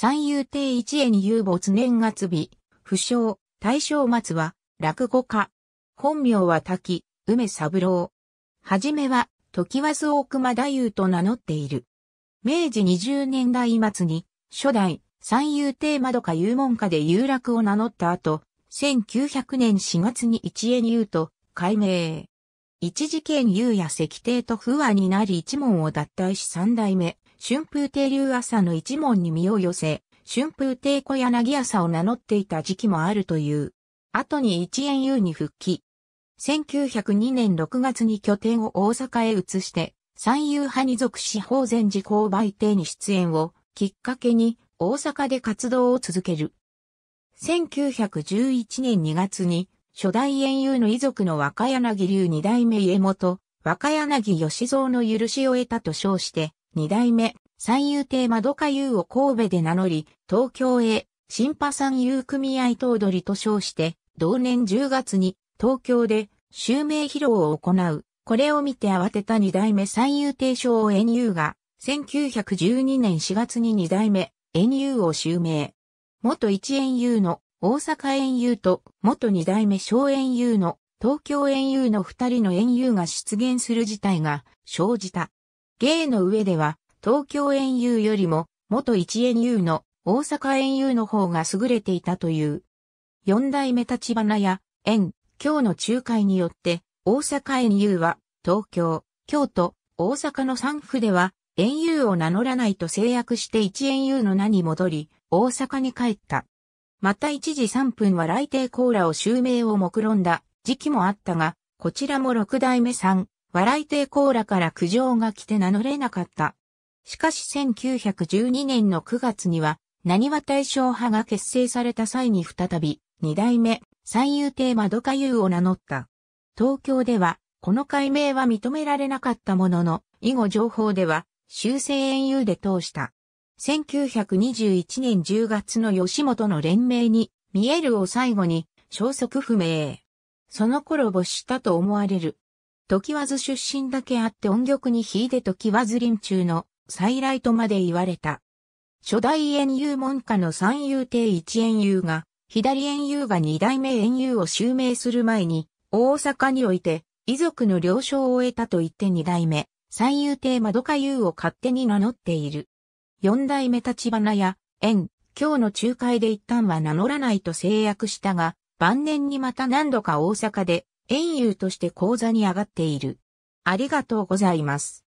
三遊亭一円遊没年月日、不詳、大正末は、落語家。本名は滝、梅三郎。はじめは、時は大熊太夫と名乗っている。明治二十年代末に、初代、三遊亭窓か遊門家で遊楽を名乗った後、1900年4月に一円遊と、改名。一時県遊や石帝と不和になり一門を脱退し三代目、春風亭流朝の一門に身を寄せ、春風亭小柳朝を名乗っていた時期もあるという。後に一円優に復帰。1902年6月に拠点を大阪へ移して、三遊派に属し法善寺公売亭に出演をきっかけに大阪で活動を続ける。1911年2月に初代園遊の遺族の若柳流二代目家元、若柳義蔵の許しを得たと称して、二代目、三遊亭窓か優を神戸で名乗り、東京へ、新派三遊組合頭取と称して、同年10月に、東京で、襲名披露を行う。これを見て慌てた二代目三遊亭小円遊が、1912年4月に二代目、円遊を襲名。元一円遊の大阪円遊と元二代目小円遊の東京円遊の二人の円遊が出現する事態が生じた。芸の上では、東京園遊よりも、元一園遊の大阪園遊の方が優れていたという。四代目立花や、園、京の仲介によって、大阪園遊は、東京、京都、大阪の三府では、園遊を名乗らないと制約して一園遊の名に戻り、大阪に帰った。また一時三分は来帝コーラを襲名を目論んだ時期もあったが、こちらも六代目さん、笑い亭コーラから苦情が来て名乗れなかった。しかし1912年の9月には、何は大正派が結成された際に再び、二代目、三遊亭窓か優を名乗った。東京では、この改名は認められなかったものの、以後情報では、修正園遊で通した。1921年10月の吉本の連名に、見えるを最後に、消息不明。その頃没したと思われる、時和津出身だけあって音曲に秀で時和津ん中の再来とまで言われた。初代円遊門下の三遊亭一円遊が、左円遊が二代目円遊を襲名する前に、大阪において、遺族の了承を得たと言って二代目、三遊亭窓か遊を勝手に名乗っている。四代目立花や、円、今日の仲介で一旦は名乗らないと制約したが、晩年にまた何度か大阪で園遊として講座に上がっている。ありがとうございます。